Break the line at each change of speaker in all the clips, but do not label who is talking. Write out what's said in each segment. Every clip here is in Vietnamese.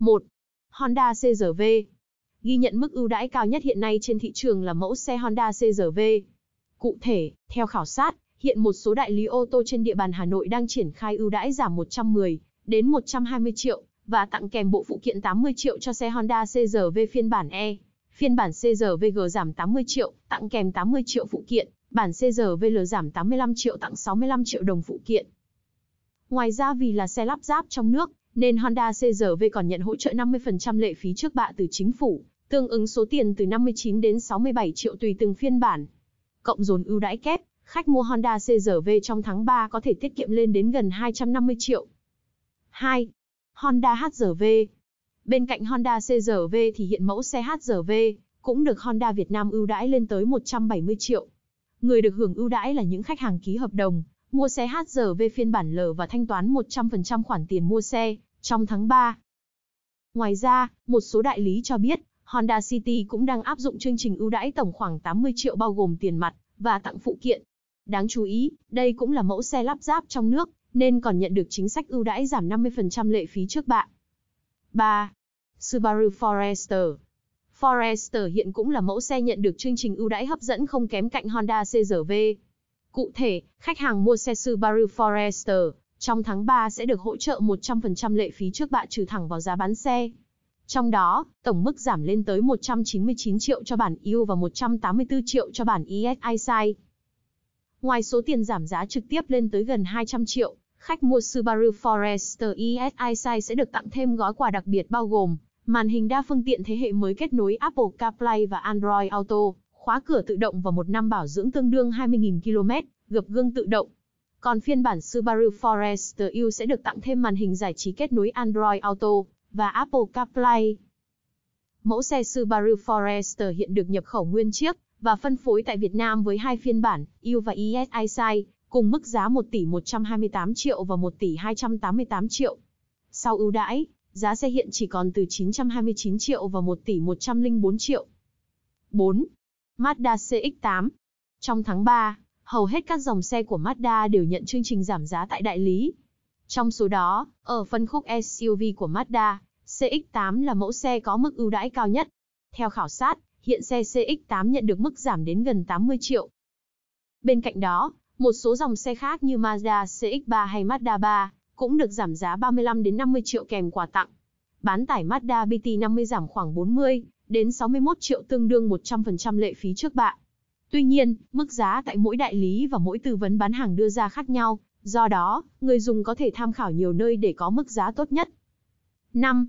1. Honda CRV Ghi nhận mức ưu đãi cao nhất hiện nay trên thị trường là mẫu xe Honda CRV. Cụ thể, theo khảo sát, hiện một số đại lý ô tô trên địa bàn Hà Nội đang triển khai ưu đãi giảm 110 đến 120 triệu và tặng kèm bộ phụ kiện 80 triệu cho xe Honda CRV phiên bản E. Phiên bản CRV G giảm 80 triệu, tặng kèm 80 triệu phụ kiện, bản CRVL giảm 85 triệu tặng 65 triệu đồng phụ kiện. Ngoài ra vì là xe lắp ráp trong nước, nên Honda CRV còn nhận hỗ trợ 50% lệ phí trước bạ từ chính phủ, tương ứng số tiền từ 59 đến 67 triệu tùy từng phiên bản. Cộng dồn ưu đãi kép, khách mua Honda CRV trong tháng 3 có thể tiết kiệm lên đến gần 250 triệu. 2. Honda HRV Bên cạnh Honda CRV thì hiện mẫu xe HRV cũng được Honda Việt Nam ưu đãi lên tới 170 triệu. Người được hưởng ưu đãi là những khách hàng ký hợp đồng, mua xe HRV phiên bản L và thanh toán 100% khoản tiền mua xe trong tháng 3. Ngoài ra, một số đại lý cho biết, Honda City cũng đang áp dụng chương trình ưu đãi tổng khoảng 80 triệu bao gồm tiền mặt và tặng phụ kiện. Đáng chú ý, đây cũng là mẫu xe lắp ráp trong nước, nên còn nhận được chính sách ưu đãi giảm 50% lệ phí trước bạ. 3. Subaru Forester Forester hiện cũng là mẫu xe nhận được chương trình ưu đãi hấp dẫn không kém cạnh Honda CRV. Cụ thể, khách hàng mua xe Subaru Forester trong tháng 3 sẽ được hỗ trợ 100% lệ phí trước bạ trừ thẳng vào giá bán xe. Trong đó, tổng mức giảm lên tới 199 triệu cho bản EU và 184 triệu cho bản ESI Sai. Ngoài số tiền giảm giá trực tiếp lên tới gần 200 triệu, khách mua Subaru Forester ESI Sai sẽ được tặng thêm gói quà đặc biệt bao gồm màn hình đa phương tiện thế hệ mới kết nối Apple CarPlay và Android Auto, khóa cửa tự động và một năm bảo dưỡng tương đương 20.000 km, gập gương tự động, còn phiên bản Subaru Forester U sẽ được tặng thêm màn hình giải trí kết nối Android Auto và Apple CarPlay. Mẫu xe Subaru Forester hiện được nhập khẩu nguyên chiếc và phân phối tại Việt Nam với hai phiên bản U và ESI Size, cùng mức giá 1 tỷ 128 triệu và 1 tỷ 288 triệu. Sau ưu đãi, giá xe hiện chỉ còn từ 929 triệu và 1 tỷ 104 triệu. 4. Mazda CX-8 Trong tháng 3, hầu hết các dòng xe của Mazda đều nhận chương trình giảm giá tại đại lý. Trong số đó, ở phân khúc SUV của Mazda, CX-8 là mẫu xe có mức ưu đãi cao nhất. Theo khảo sát, hiện xe CX-8 nhận được mức giảm đến gần 80 triệu. Bên cạnh đó, một số dòng xe khác như Mazda CX-3 hay Mazda 3 cũng được giảm giá 35 đến 50 triệu kèm quà tặng. Bán tải Mazda BT50 giảm khoảng 40 đến 61 triệu tương đương 100% lệ phí trước bạ. Tuy nhiên, mức giá tại mỗi đại lý và mỗi tư vấn bán hàng đưa ra khác nhau, do đó, người dùng có thể tham khảo nhiều nơi để có mức giá tốt nhất. 5.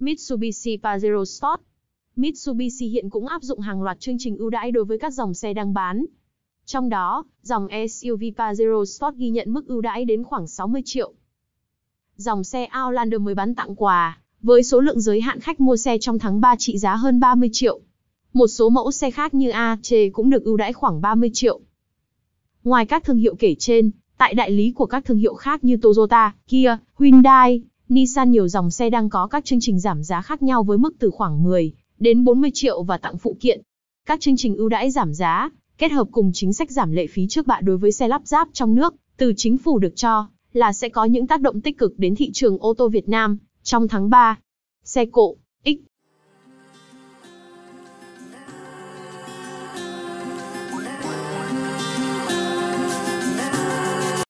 Mitsubishi Pajero Sport Mitsubishi hiện cũng áp dụng hàng loạt chương trình ưu đãi đối với các dòng xe đang bán. Trong đó, dòng SUV Pajero Sport ghi nhận mức ưu đãi đến khoảng 60 triệu. Dòng xe Outlander mới bán tặng quà, với số lượng giới hạn khách mua xe trong tháng 3 trị giá hơn 30 triệu. Một số mẫu xe khác như A, AJ cũng được ưu đãi khoảng 30 triệu. Ngoài các thương hiệu kể trên, tại đại lý của các thương hiệu khác như Toyota, Kia, Hyundai, Nissan nhiều dòng xe đang có các chương trình giảm giá khác nhau với mức từ khoảng 10 đến 40 triệu và tặng phụ kiện. Các chương trình ưu đãi giảm giá kết hợp cùng chính sách giảm lệ phí trước bạ đối với xe lắp ráp trong nước từ chính phủ được cho là sẽ có những tác động tích cực đến thị trường ô tô Việt Nam trong tháng 3. Xe cộ X